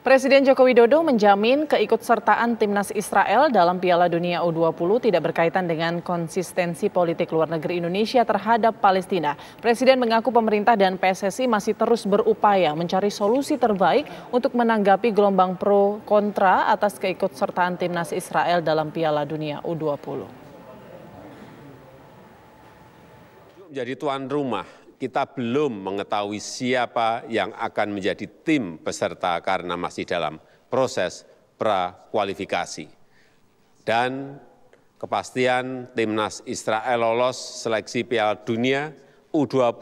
Presiden Joko Widodo menjamin keikutsertaan timnas Israel dalam Piala Dunia U20 tidak berkaitan dengan konsistensi politik luar negeri Indonesia terhadap Palestina. Presiden mengaku pemerintah dan PSSI masih terus berupaya mencari solusi terbaik untuk menanggapi gelombang pro kontra atas keikutsertaan timnas Israel dalam Piala Dunia U20. Menjadi tuan rumah kita belum mengetahui siapa yang akan menjadi tim peserta karena masih dalam proses prakualifikasi. Dan kepastian timnas Israel lolos seleksi Piala Dunia U20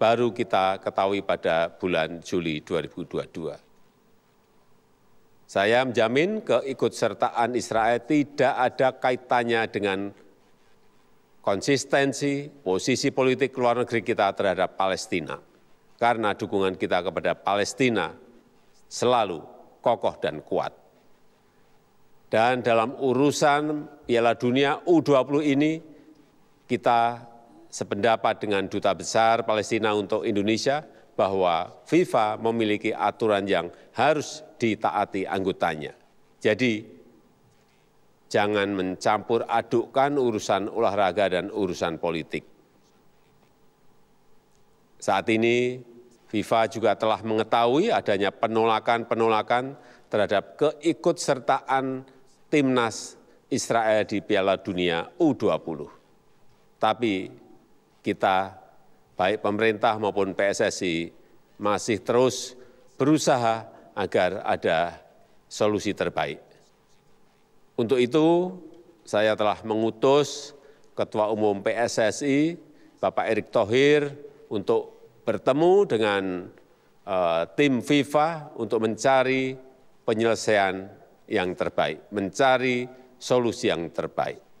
baru kita ketahui pada bulan Juli 2022. Saya menjamin keikutsertaan Israel tidak ada kaitannya dengan konsistensi posisi politik luar negeri kita terhadap Palestina, karena dukungan kita kepada Palestina selalu kokoh dan kuat. Dan dalam urusan Piala Dunia U20 ini, kita sependapat dengan Duta Besar Palestina untuk Indonesia bahwa FIFA memiliki aturan yang harus ditaati anggotanya. Jadi jangan mencampur adukkan urusan olahraga dan urusan politik. Saat ini FIFA juga telah mengetahui adanya penolakan-penolakan terhadap keikutsertaan timnas Israel di Piala Dunia U20. Tapi kita, baik pemerintah maupun PSSI, masih terus berusaha agar ada solusi terbaik. Untuk itu, saya telah mengutus Ketua Umum PSSI, Bapak Erick Thohir, untuk bertemu dengan uh, tim FIFA untuk mencari penyelesaian yang terbaik, mencari solusi yang terbaik.